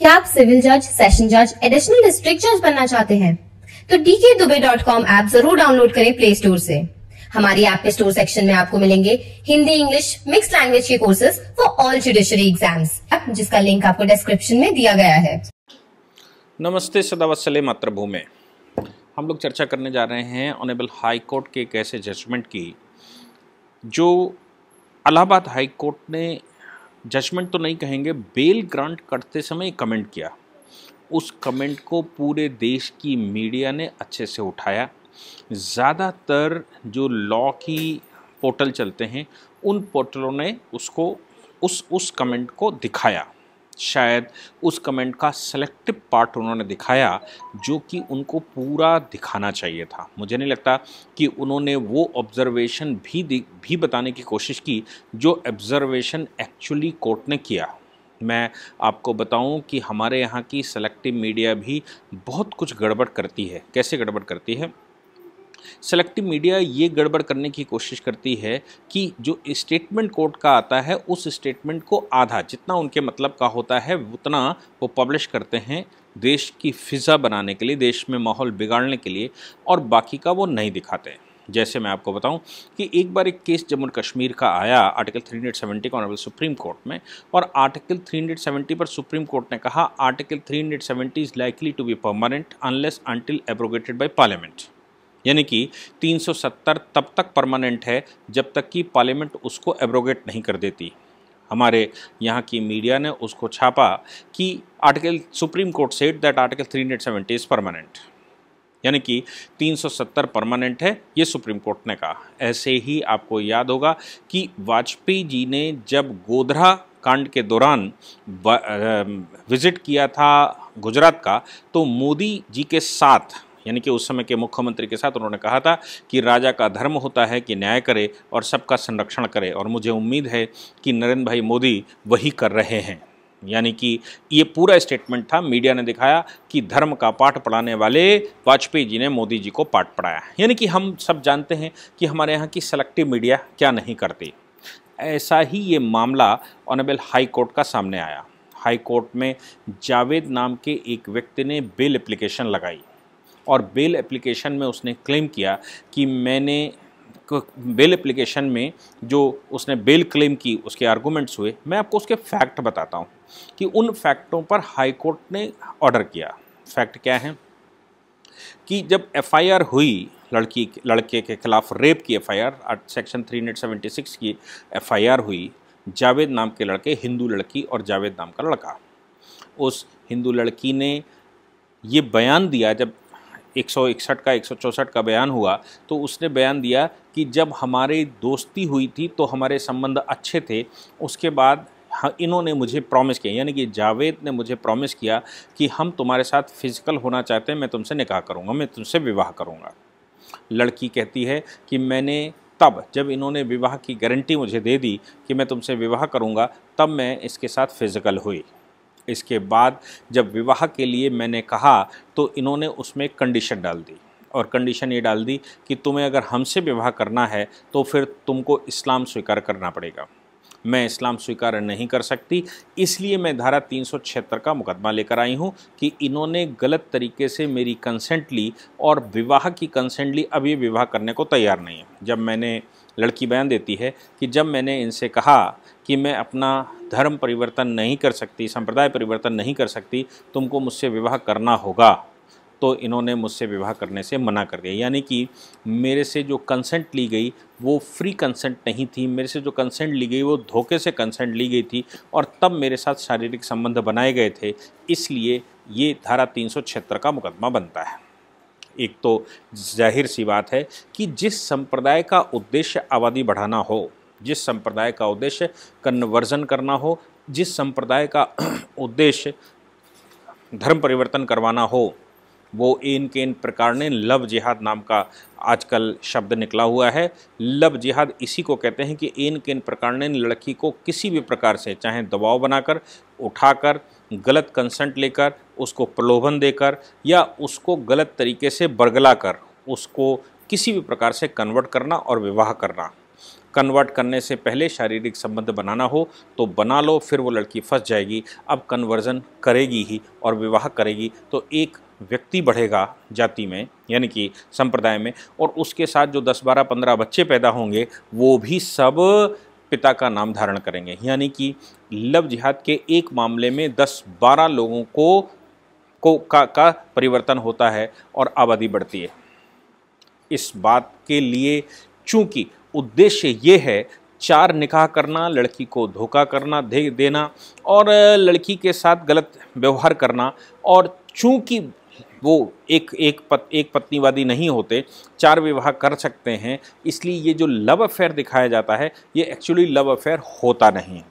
क्या आप सिविल जज सेशन जज एडिशनल डिस्ट्रिक्ट जज बनना चाहते हैं तो DK Dubey dot com app जरूर डाउनलोड करें प्ले स्टोर से हमारी ऐप के स्टोर सेक्शन में आपको मिलेंगे हिंदी इंग्लिश मिक्स लैंग्वेज के courses for all judiciary exams जिसका लिंक आपको डिस्क्रिप्शन में दिया गया है नमस्ते सदावत्सले मातृभूमि हम लोग चर्चा करने जा रहे हैं ऑनेबल हाई कोर्ट के एक ऐसे जजमेंट की जो अलाहाबाद हाई कोर्ट ने जजमेंट तो नहीं कहेंगे बेल ग्रांट करते समय कमेंट किया उस कमेंट को पूरे देश की मीडिया ने अच्छे से उठाया ज़्यादातर जो लॉ की पोर्टल चलते हैं उन पोर्टलों ने उसको उस उस कमेंट को दिखाया शायद उस कमेंट का सेलेक्टिव पार्ट उन्होंने दिखाया जो कि उनको पूरा दिखाना चाहिए था मुझे नहीं लगता कि उन्होंने वो ऑब्जर्वेशन भी भी बताने की कोशिश की जो ऑब्जर्वेशन एक्चुअली कोर्ट ने किया मैं आपको बताऊं कि हमारे यहाँ की सेलेक्टिव मीडिया भी बहुत कुछ गड़बड़ करती है कैसे गड़बड़ करती है सेलेक्टिव मीडिया ये गड़बड़ करने की कोशिश करती है कि जो स्टेटमेंट कोर्ट का आता है उस स्टेटमेंट को आधा जितना उनके मतलब का होता है उतना वो पब्लिश करते हैं देश की फिज़ा बनाने के लिए देश में माहौल बिगाड़ने के लिए और बाकी का वो नहीं दिखाते हैं जैसे मैं आपको बताऊं कि एक बार एक केस जम्मू कश्मीर का आया आर्टिकल 370 ऑनरेबल सुप्रीम कोर्ट में और आर्टिकल 370 पर सुप्रीम कोर्ट ने कहा article 370 is likely to be permanent unless until abrogated by parliament यानी कि 370 तब तक परमानेंट है जब तक कि पार्लियामेंट उसको एब्रोगेट नहीं कर देती हमारे यहाँ की मीडिया ने उसको छापा कि article supreme court set that article 370 is permanent यानी कि 370 परमानेंट है ये सुप्रीम कोर्ट ने कहा ऐसे ही आपको याद होगा कि वाजपेयी जी ने जब गोधरा कांड के दौरान विजिट किया था गुजरात का तो मोदी जी के साथ यानी कि उस समय के मुख्यमंत्री के साथ उन्होंने कहा था कि राजा का धर्म होता है कि न्याय करे और सबका संरक्षण करे और मुझे उम्मीद है कि नरेंद्र भाई मोदी वही कर रहे हैं यानी कि ये पूरा स्टेटमेंट था मीडिया ने दिखाया कि धर्म का पाठ पढ़ाने वाले वाजपेयी जी ने मोदी जी को पाठ पढ़ाया यानी कि हम सब जानते हैं कि हमारे यहाँ की सेलेक्टिव मीडिया क्या नहीं करती ऐसा ही ये मामला ऑनेबल हाई कोर्ट का सामने आया हाई कोर्ट में जावेद नाम के एक व्यक्ति ने बिल एप्लीकेशन लगाई और बेल एप्लीकेशन में उसने क्लेम किया कि मैंने बेल एप्लीकेशन में जो उसने बेल क्लेम की उसके आर्गूमेंट्स हुए मैं आपको उसके फैक्ट बताता हूँ कि उन फैक्टों पर हाई कोर्ट ने ऑर्डर किया फैक्ट क्या है कि जब एफआईआर हुई लड़की लड़के के खिलाफ रेप की एफआईआर सेक्शन 376 की एफआईआर हुई जावेद नाम के लड़के हिंदू लड़की और जावेद नाम का लड़का उस हिंदू लड़की ने ये बयान दिया जब 161 का 164 का बयान हुआ तो उसने बयान दिया कि जब हमारी दोस्ती हुई थी तो हमारे संबंध अच्छे थे उसके बाद इन्होंने मुझे प्रॉमिस किया यानी कि जावेद ने मुझे प्रॉमिस किया कि हम तुम्हारे साथ फिज़िकल होना चाहते हैं मैं तुमसे निकाह करूँगा मैं तुमसे विवाह करूँगा लड़की कहती है कि मैंने तब जब इन्होंने विवाह की गारंटी मुझे दे दी कि मैं तुमसे विवाह करूँगा तब मैं इसके साथ फिज़िकल हुई इसके बाद जब विवाह के लिए मैंने कहा तो इन्होंने उसमें कंडीशन डाल दी और कंडीशन ये डाल दी कि तुम्हें अगर हमसे विवाह करना है तो फिर तुमको इस्लाम स्वीकार करना पड़ेगा मैं इस्लाम स्वीकार नहीं कर सकती इसलिए मैं धारा तीन का मुकदमा लेकर आई हूँ कि इन्होंने गलत तरीके से मेरी कंसेंट ली और विवाह की कंसेंट ली अब ये विवाह करने को तैयार नहीं है जब मैंने लड़की बयान देती है कि जब मैंने इनसे कहा कि मैं अपना धर्म परिवर्तन नहीं कर सकती संप्रदाय परिवर्तन नहीं कर सकती तुमको मुझसे विवाह करना होगा तो इन्होंने मुझसे विवाह करने से मना कर दिया यानी कि मेरे से जो कंसेंट ली गई वो फ्री कंसेंट नहीं थी मेरे से जो कंसेंट ली गई वो धोखे से कंसेंट ली गई थी और तब मेरे साथ शारीरिक संबंध बनाए गए थे इसलिए ये धारा तीन का मुकदमा बनता है एक तो जाहिर सी बात है कि जिस संप्रदाय का उद्देश्य आबादी बढ़ाना हो जिस संप्रदाय का उद्देश्य कन्वर्जन करना हो जिस संप्रदाय का उद्देश्य धर्म परिवर्तन करवाना हो वो इन के इन प्रकार ने लव जिहाद नाम का आजकल शब्द निकला हुआ है लव जिहाद इसी को कहते हैं कि इन के इन प्रकार ने लड़की को किसी भी प्रकार से चाहे दबाव बनाकर उठाकर गलत कंसेंट लेकर उसको प्रलोभन देकर या उसको गलत तरीके से बरगला कर उसको किसी भी प्रकार से कन्वर्ट करना और विवाह करना कन्वर्ट करने से पहले शारीरिक संबंध बनाना हो तो बना लो फिर वो लड़की फंस जाएगी अब कन्वर्जन करेगी ही और विवाह करेगी तो एक व्यक्ति बढ़ेगा जाति में यानी कि संप्रदाय में और उसके साथ जो 10 12 15 बच्चे पैदा होंगे वो भी सब पिता का नाम धारण करेंगे यानी कि लव जिहाद के एक मामले में दस बारह लोगों को को का का परिवर्तन होता है और आबादी बढ़ती है इस बात के लिए चूंकि उद्देश्य ये है चार निकाह करना लड़की को धोखा करना दे देना और लड़की के साथ गलत व्यवहार करना और चूंकि वो एक एक पत, एक पत्नीवादी नहीं होते चार विवाह कर सकते हैं इसलिए ये जो लव अफेयर दिखाया जाता है ये एक्चुअली लव अफेयर होता नहीं है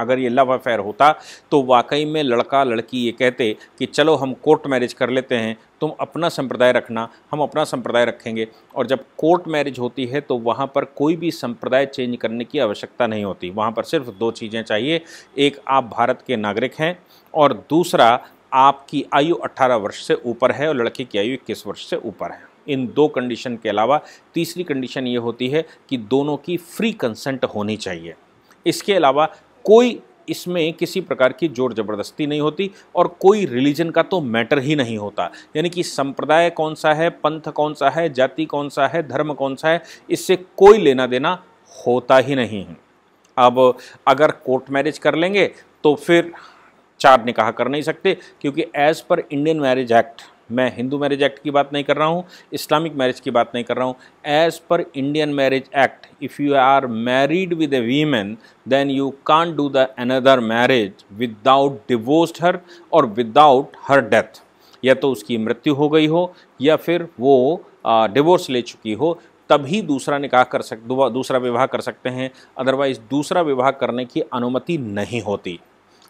अगर ये लव अफेयर होता तो वाकई में लड़का लड़की ये कहते कि चलो हम कोर्ट मैरिज कर लेते हैं तुम अपना संप्रदाय रखना हम अपना संप्रदाय रखेंगे और जब कोर्ट मैरिज होती है तो वहाँ पर कोई भी संप्रदाय चेंज करने की आवश्यकता नहीं होती वहाँ पर सिर्फ दो चीज़ें चाहिए एक आप भारत के नागरिक हैं और दूसरा आपकी आयु 18 वर्ष से ऊपर है और लड़के की आयु इक्कीस वर्ष से ऊपर है इन दो कंडीशन के अलावा तीसरी कंडीशन ये होती है कि दोनों की फ्री कंसेंट होनी चाहिए इसके अलावा कोई इसमें किसी प्रकार की जोर जबरदस्ती नहीं होती और कोई रिलीजन का तो मैटर ही नहीं होता यानी कि संप्रदाय कौन सा है पंथ कौन सा है जाति कौन सा है धर्म कौन सा है इससे कोई लेना देना होता ही नहीं है अब अगर कोर्ट मैरिज कर लेंगे तो फिर चार निकाह कर नहीं सकते क्योंकि as per Indian marriage act मैं हिंदू मैरिज एक्ट की बात नहीं कर रहा हूँ इस्लामिक मैरिज की बात नहीं कर रहा हूँ as per Indian marriage act if you are married with a women then you can do the another marriage without divorce her और विदाउट हर डेथ या तो उसकी मृत्यु हो गई हो या फिर वो डिवोर्स ले चुकी हो तभी दूसरा निकाह कर सक दूसरा विवाह कर सकते हैं अदरवाइज़ दूसरा विवाह करने की अनुमति नहीं होती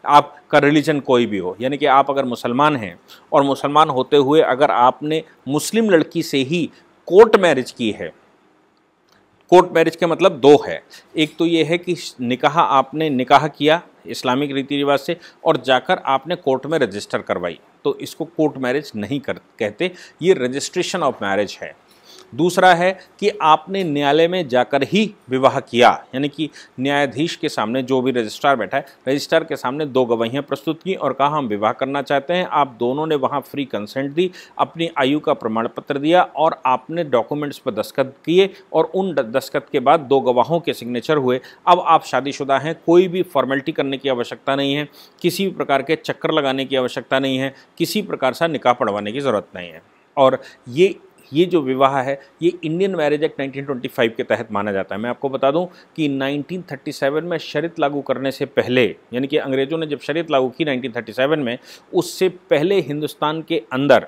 आपका रिलीजन कोई भी हो यानी कि आप अगर मुसलमान हैं और मुसलमान होते हुए अगर आपने मुस्लिम लड़की से ही कोर्ट मैरिज की है कोर्ट मैरिज के मतलब दो है एक तो ये है कि निकाह आपने निकाह किया इस्लामिक रीति रिवाज से और जाकर आपने कोर्ट में रजिस्टर करवाई तो इसको कोर्ट मैरिज नहीं कर कहते ये रजिस्ट्रेशन ऑफ मैरिज है दूसरा है कि आपने न्यायालय में जाकर ही विवाह किया यानी कि न्यायाधीश के सामने जो भी रजिस्ट्रार बैठा है रजिस्ट्रार के सामने दो गवाहियाँ प्रस्तुत की और कहा हम विवाह करना चाहते हैं आप दोनों ने वहाँ फ्री कंसेंट दी अपनी आयु का प्रमाण पत्र दिया और आपने डॉक्यूमेंट्स पर दस्खत किए और उन दस्खत के बाद दो गवाहों के सिग्नेचर हुए अब आप शादीशुदा हैं कोई भी फॉर्मेलिटी करने की आवश्यकता नहीं है किसी भी प्रकार के चक्कर लगाने की आवश्यकता नहीं है किसी प्रकार सा निकाह पढ़वाने की ज़रूरत नहीं है और ये ये जो विवाह है ये इंडियन मैरिज एक्ट 1925 के तहत माना जाता है मैं आपको बता दूं कि 1937 में शरित लागू करने से पहले यानी कि अंग्रेज़ों ने जब शरित लागू की 1937 में उससे पहले हिंदुस्तान के अंदर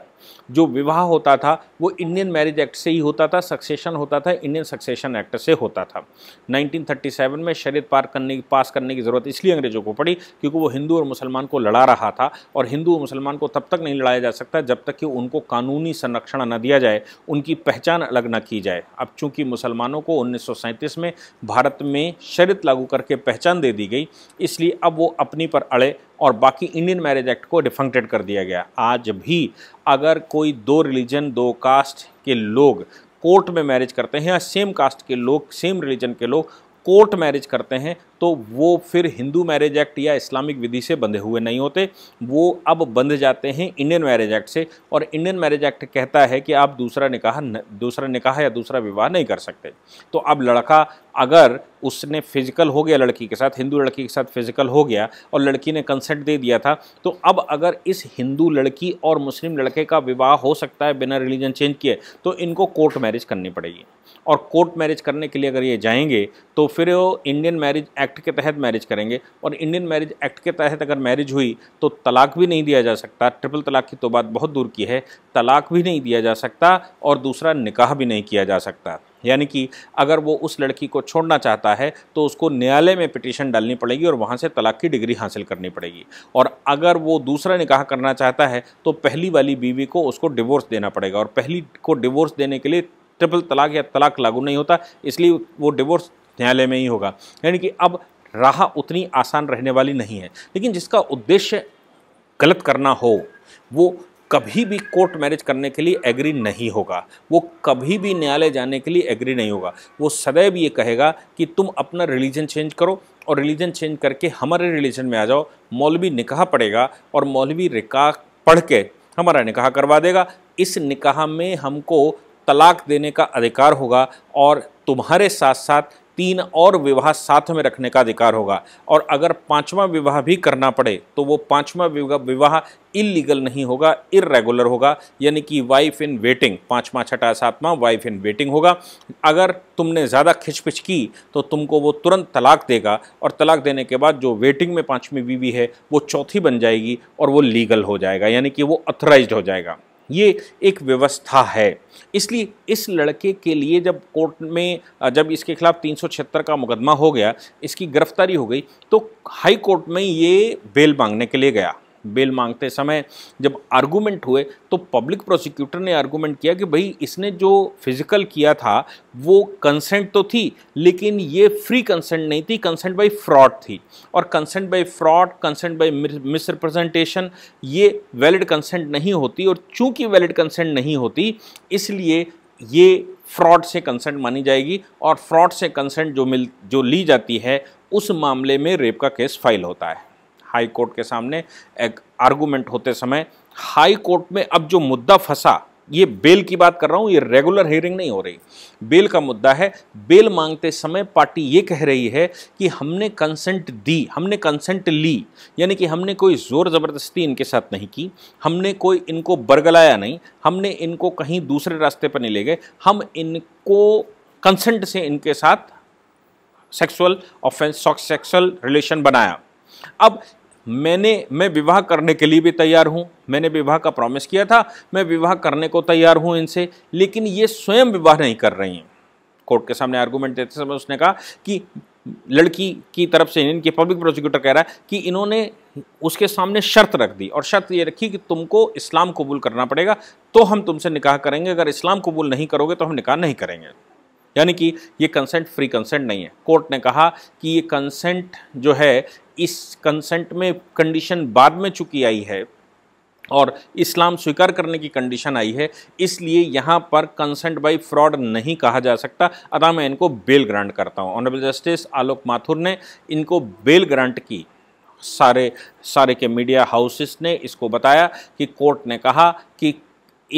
जो विवाह होता था वो इंडियन मैरिज एक्ट से ही होता था सक्सेशन होता था इंडियन सक्सेशन एक्ट से होता था 1937 में शरीयत पार करने की पास करने की ज़रूरत इसलिए अंग्रेज़ों को पड़ी क्योंकि वो हिंदू और मुसलमान को लड़ा रहा था और हिंदू और मुसलमान को तब तक नहीं लड़ाया जा सकता जब तक कि उनको कानूनी संरक्षण न दिया जाए उनकी पहचान अलग न की जाए अब चूंकि मुसलमानों को उन्नीस में भारत में शरीत लागू करके पहचान दे दी गई इसलिए अब वो अपनी पर अड़े और बाकी इंडियन मैरिज एक्ट को डिफंक्टेड कर दिया गया आज भी अगर कोई दो रिलीजन दो कास्ट के लोग कोर्ट में मैरिज करते हैं या सेम कास्ट के लोग सेम रिलीजन के लोग कोर्ट मैरिज करते हैं तो वो फिर हिंदू मैरिज एक्ट या इस्लामिक विधि से बंधे हुए नहीं होते वो अब बंध जाते हैं इंडियन मैरिज एक्ट से और इंडियन मैरिज एक्ट कहता है कि आप दूसरा निकाह दूसरा निकाह या दूसरा विवाह नहीं कर सकते तो अब लड़का अगर उसने फिजिकल हो गया लड़की के साथ हिंदू लड़की के साथ फिजिकल हो गया और लड़की ने कंसेंट दे दिया था तो अब अगर इस हिंदू लड़की और मुस्लिम लड़के का विवाह हो सकता है बिना रिलीजन चेंज किए तो इनको कोर्ट मैरिज करनी पड़ेगी और कोर्ट मैरिज करने के लिए अगर ये जाएंगे तो फिर वो इंडियन मैरिज एक्ट एक्ट के तहत मैरिज करेंगे और इंडियन मैरिज एक्ट के तहत अगर मैरिज हुई तो तलाक भी नहीं दिया जा सकता ट्रिपल तलाक की तो बात बहुत दूर की है तलाक भी नहीं दिया जा सकता और दूसरा निकाह भी नहीं किया जा सकता यानी कि अगर वो उस लड़की को छोड़ना चाहता है तो उसको न्यायालय में पिटीशन डालनी पड़ेगी और वहाँ से तलाक की डिग्री हासिल करनी पड़ेगी और अगर वो दूसरा निकाह करना चाहता है तो पहली वाली बीवी को उसको डिवोर्स देना पड़ेगा और पहली को डिवोर्स देने के लिए ट्रिपल तलाक या तलाक लागू नहीं होता इसलिए वो डिवोर्स न्यायालय में ही होगा यानी कि अब राह उतनी आसान रहने वाली नहीं है लेकिन जिसका उद्देश्य गलत करना हो वो कभी भी कोर्ट मैरिज करने के लिए एग्री नहीं होगा वो कभी भी न्यायालय जाने के लिए एग्री नहीं होगा वो सदैव ये कहेगा कि तुम अपना रिलीजन चेंज करो और रिलीजन चेंज करके हमारे रिलीजन में आ जाओ मौलवी निकाह पड़ेगा और मौलवी रिका पढ़ के हमारा निकाह करवा देगा इस निकाह में हमको तलाक देने का अधिकार होगा और तुम्हारे साथ साथ तीन और विवाह साथ में रखने का अधिकार होगा और अगर पांचवा विवाह भी करना पड़े तो वो पांचवा विवाह इलीगल नहीं होगा इरेगुलर होगा यानी कि वाइफ इन वेटिंग पांचवा छठा सातवां वाइफ इन वेटिंग होगा अगर तुमने ज़्यादा खिचपिच की तो तुमको वो तुरंत तलाक देगा और तलाक देने के बाद जो वेटिंग में पाँचवीं बीवी है वो चौथी बन जाएगी और वो लीगल हो जाएगा यानी कि वो अथोराइज हो जाएगा ये एक व्यवस्था है इसलिए इस लड़के के लिए जब कोर्ट में जब इसके खिलाफ तीन का मुकदमा हो गया इसकी गिरफ्तारी हो गई तो हाई कोर्ट में ये बेल मांगने के लिए गया बेल मांगते समय जब आर्गूमेंट हुए तो पब्लिक प्रोसिक्यूटर ने आर्गूमेंट किया कि भाई इसने जो फिजिकल किया था वो कंसेंट तो थी लेकिन ये फ्री कंसेंट नहीं थी कंसेंट बाय फ्रॉड थी और consent by fraud consent by misrepresentation ये वैलिड कंसेंट नहीं होती और चूंकि वैलिड कंसेंट नहीं होती इसलिए ये फ्रॉड से कंसेंट मानी जाएगी और फ्रॉड से कंसेंट जो मिल जो ली जाती है उस मामले में रेप का केस फाइल होता है हाई कोर्ट के सामने एक आर्गूमेंट होते समय हाई कोर्ट में अब जो मुद्दा फंसा ये बेल की बात कर रहा हूँ ये रेगुलर हेयरिंग नहीं हो रही बेल का मुद्दा है बेल मांगते समय पार्टी ये कह रही है कि हमने कंसेंट दी हमने कंसेंट ली यानी कि हमने कोई ज़ोर ज़बरदस्ती इनके साथ नहीं की हमने कोई इनको बरगलाया नहीं हमने इनको कहीं दूसरे रास्ते पर नहीं ले गए हम इनको कंसेंट से इनके साथ सेक्सुअल ऑफेंस सेक्सुअल रिलेशन बनाया अब मैंने मैं विवाह करने के लिए भी तैयार हूँ मैंने विवाह का प्रॉमिस किया था मैं विवाह करने को तैयार हूँ इनसे लेकिन ये स्वयं विवाह नहीं कर रही हैं कोर्ट के सामने आर्गूमेंट देते समय उसने कहा कि लड़की की तरफ से इनके पब्लिक प्रोसिक्यूटर कह रहा है कि इन्होंने उसके सामने शर्त रख दी और शर्त ये रखी कि तुमको इस्लाम कबूल करना पड़ेगा तो हम तुमसे निकाह करेंगे अगर इस्लाम कबूल नहीं करोगे तो हम निकाह नहीं करेंगे यानी कि ये कंसेंट फ्री कंसेंट नहीं है कोर्ट ने कहा कि ये कंसेंट जो है इस कंसेंट में कंडीशन बाद में चुकी आई है और इस्लाम स्वीकार करने की कंडीशन आई है इसलिए यहाँ पर कंसेंट बाई फ्रॉड नहीं कहा जा सकता अदा मैं इनको बेल ग्रांट करता हूँ ऑनरेबल जस्टिस आलोक माथुर ने इनको बेल ग्रांट की सारे सारे के मीडिया हाउसेस ने इसको बताया कि कोर्ट ने कहा कि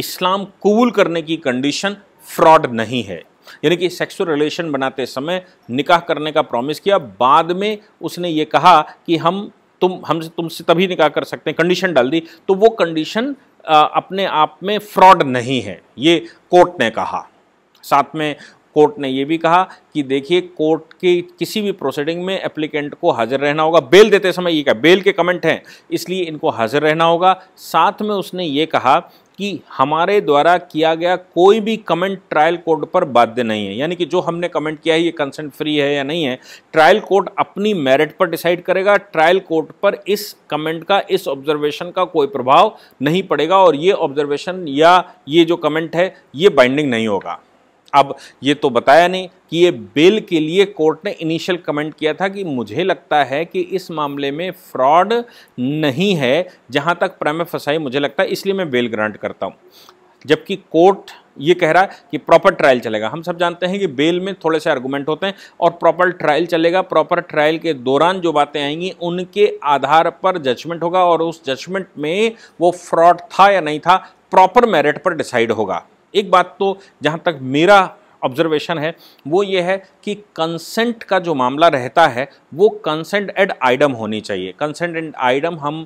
इस्लाम कबूल करने की कंडीशन फ्रॉड नहीं है यानी कि सेक्सुअल रिलेशन बनाते समय निकाह करने का प्रॉमिस किया बाद में उसने ये कहा कि हम तुम हमसे तुमसे तभी निकाह कर सकते हैं कंडीशन डाल दी तो वो कंडीशन अपने आप में फ्रॉड नहीं है ये कोर्ट ने कहा साथ में कोर्ट ने यह भी कहा कि देखिए कोर्ट की किसी भी प्रोसीडिंग में एप्लीकेंट को हाजिर रहना होगा बेल देते समय ये कहा बेल के कमेंट हैं इसलिए इनको हाजिर रहना होगा साथ में उसने ये कहा कि हमारे द्वारा किया गया कोई भी कमेंट ट्रायल कोर्ट पर बाध्य नहीं है यानी कि जो हमने कमेंट किया है ये कंसेंट फ्री है या नहीं है ट्रायल कोर्ट अपनी मेरिट पर डिसाइड करेगा ट्रायल कोर्ट पर इस कमेंट का इस ऑब्जर्वेशन का कोई प्रभाव नहीं पड़ेगा और ये ऑब्जर्वेशन या ये जो कमेंट है ये बाइंडिंग नहीं होगा अब ये तो बताया नहीं कि ये बेल के लिए कोर्ट ने इनिशियल कमेंट किया था कि मुझे लगता है कि इस मामले में फ्रॉड नहीं है जहां तक प्रेम फसाई मुझे लगता है इसलिए मैं बेल ग्रांट करता हूं जबकि कोर्ट ये कह रहा है कि प्रॉपर ट्रायल चलेगा हम सब जानते हैं कि बेल में थोड़े से आर्गूमेंट होते हैं और प्रॉपर ट्रायल चलेगा प्रॉपर ट्रायल के दौरान जो बातें आएंगी उनके आधार पर जजमेंट होगा और उस जजमेंट में वो फ्रॉड था या नहीं था प्रॉपर मेरिट पर डिसाइड होगा एक बात तो जहाँ तक मेरा ऑब्जर्वेशन है वो ये है कि कंसेंट का जो मामला रहता है वो कंसेंट एड आइडम होनी चाहिए कंसेंट एंड आइडम हम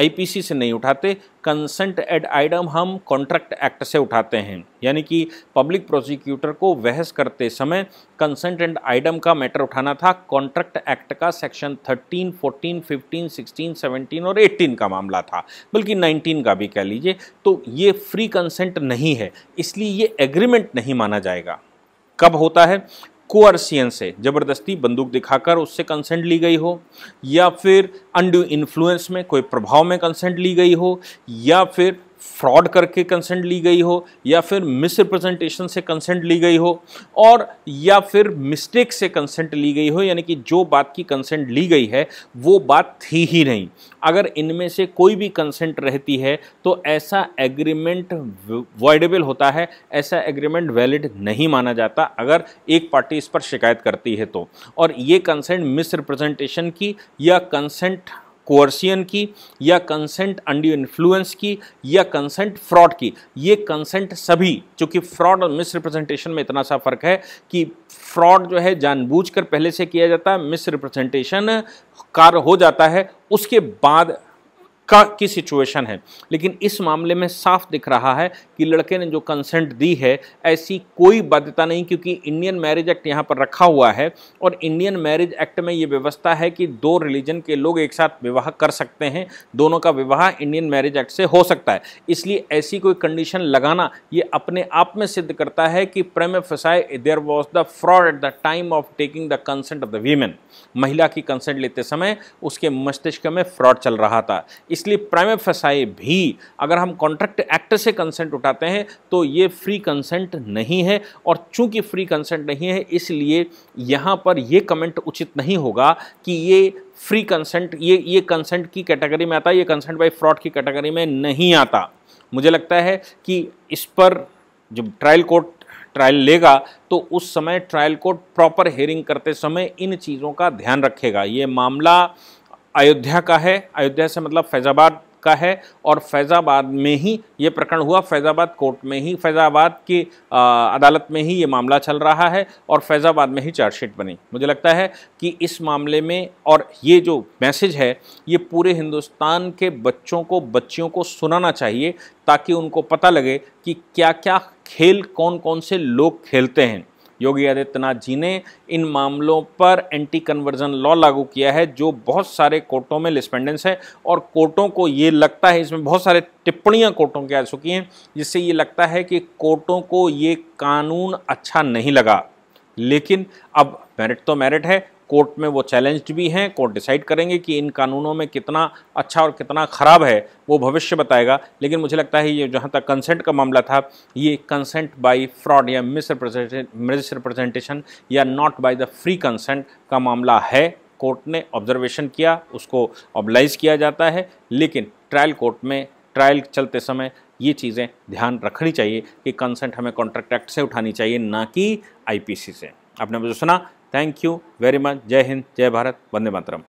आईपीसी से नहीं उठाते कंसेंट एड आइडम हम कॉन्ट्रैक्ट एक्ट से उठाते हैं यानी कि पब्लिक प्रोसिक्यूटर को बहस करते समय कंसेंट एंड आइडम का मैटर उठाना था कॉन्ट्रैक्ट एक्ट का सेक्शन 13, 14, 15, 16, 17 और 18 का मामला था बल्कि 19 का भी कह लीजिए तो ये फ्री कंसेंट नहीं है इसलिए ये एग्रीमेंट नहीं माना जाएगा कब होता है कोअर्सियन से ज़बरदस्ती बंदूक दिखाकर उससे कंसेंट ली गई हो या फिर अंडू इन्फ्लुएंस में कोई प्रभाव में कंसेंट ली गई हो या फिर फ्रॉड करके कंसेंट ली गई हो या फिर मिसरिप्रेजेंटेशन से कंसेंट ली गई हो और या फिर मिस्टेक से कंसेंट ली गई हो यानी कि जो बात की कंसेंट ली गई है वो बात थी ही नहीं अगर इनमें से कोई भी कंसेंट रहती है तो ऐसा एग्रीमेंट वॉइडेबल होता है ऐसा एग्रीमेंट वैलिड नहीं माना जाता अगर एक पार्टी इस पर शिकायत करती है तो और ये कंसेंट मिसरिप्रेजेंटेशन की या कंसेंट कोअर्सियन की या कंसेंट अंडी इन्फ्लुएंस की या कंसेंट फ्रॉड की ये कंसेंट सभी चूँकि फ्रॉड और मिसरिप्रेजेंटेशन में इतना सा फ़र्क है कि फ्रॉड जो है जानबूझकर पहले से किया जाता है मिसरिप्रेजेंटेशन कार्य हो जाता है उसके बाद का की सिचुएशन है लेकिन इस मामले में साफ दिख रहा है कि लड़के ने जो कंसेंट दी है ऐसी कोई बाध्यता नहीं क्योंकि इंडियन मैरिज एक्ट यहाँ पर रखा हुआ है और इंडियन मैरिज एक्ट में ये व्यवस्था है कि दो रिलीजन के लोग एक साथ विवाह कर सकते हैं दोनों का विवाह इंडियन मैरिज एक्ट से हो सकता है इसलिए ऐसी कोई कंडीशन लगाना ये अपने आप में सिद्ध करता है कि प्रेम फसाए there was the fraud at the time of taking the consent of the women महिला की कंसेंट लेते समय उसके मस्तिष्क में फ्रॉड चल रहा था इस इसलिए प्राइम फसाई भी अगर हम कॉन्ट्रैक्ट एक्ट से कंसेंट उठाते हैं तो ये फ्री कंसेंट नहीं है और चूंकि फ्री कंसेंट नहीं है इसलिए यहाँ पर ये कमेंट उचित नहीं होगा कि ये फ्री कंसेंट ये ये कंसेंट की कैटेगरी में आता है ये कंसेंट बाई फ्रॉड की कैटेगरी में नहीं आता मुझे लगता है कि इस पर जब ट्रायल कोर्ट ट्रायल लेगा तो उस समय ट्रायल कोर्ट प्रॉपर हेयरिंग करते समय इन चीज़ों का ध्यान रखेगा ये मामला अयोध्या का है अयोध्या से मतलब फैज़ाबाद का है और फैज़ाबाद में ही ये प्रकरण हुआ फैज़ाबाद कोर्ट में ही फैज़ाबाद की आ, अदालत में ही ये मामला चल रहा है और फैज़ाबाद में ही चार्जशीट बनी मुझे लगता है कि इस मामले में और ये जो मैसेज है ये पूरे हिंदुस्तान के बच्चों को बच्चियों को सुनाना चाहिए ताकि उनको पता लगे कि क्या क्या खेल कौन कौन से लोग खेलते हैं योगी आदित्यनाथ जी ने इन मामलों पर एंटी कन्वर्जन लॉ लागू किया है जो बहुत सारे कोर्टों में लिस्पेंडेंस है और कोर्टों को ये लगता है इसमें बहुत सारे टिप्पणियां कोर्टों की आ चुकी हैं जिससे ये लगता है कि कोर्टों को ये कानून अच्छा नहीं लगा लेकिन अब मेरिट तो मेरिट है कोर्ट में वो चैलेंज्ड भी हैं कोर्ट डिसाइड करेंगे कि इन कानूनों में कितना अच्छा और कितना ख़राब है वो भविष्य बताएगा लेकिन मुझे लगता है ये जहाँ तक कंसेंट का मामला था ये कंसेंट बाई फ्रॉड या मिस रिप्रेजेंटेशन या not by the free consent का मामला है कोर्ट ने ऑब्जर्वेशन किया उसको ऑबलाइज किया जाता है लेकिन ट्रायल कोर्ट में ट्रायल चलते समय ये चीज़ें ध्यान रखनी चाहिए कि कंसेंट हमें कॉन्ट्रैक्ट एक्ट से उठानी चाहिए ना कि आईपीसी से आपने मुझे सुना थैंक यू वेरी मच जय हिंद जय भारत वंदे मातरम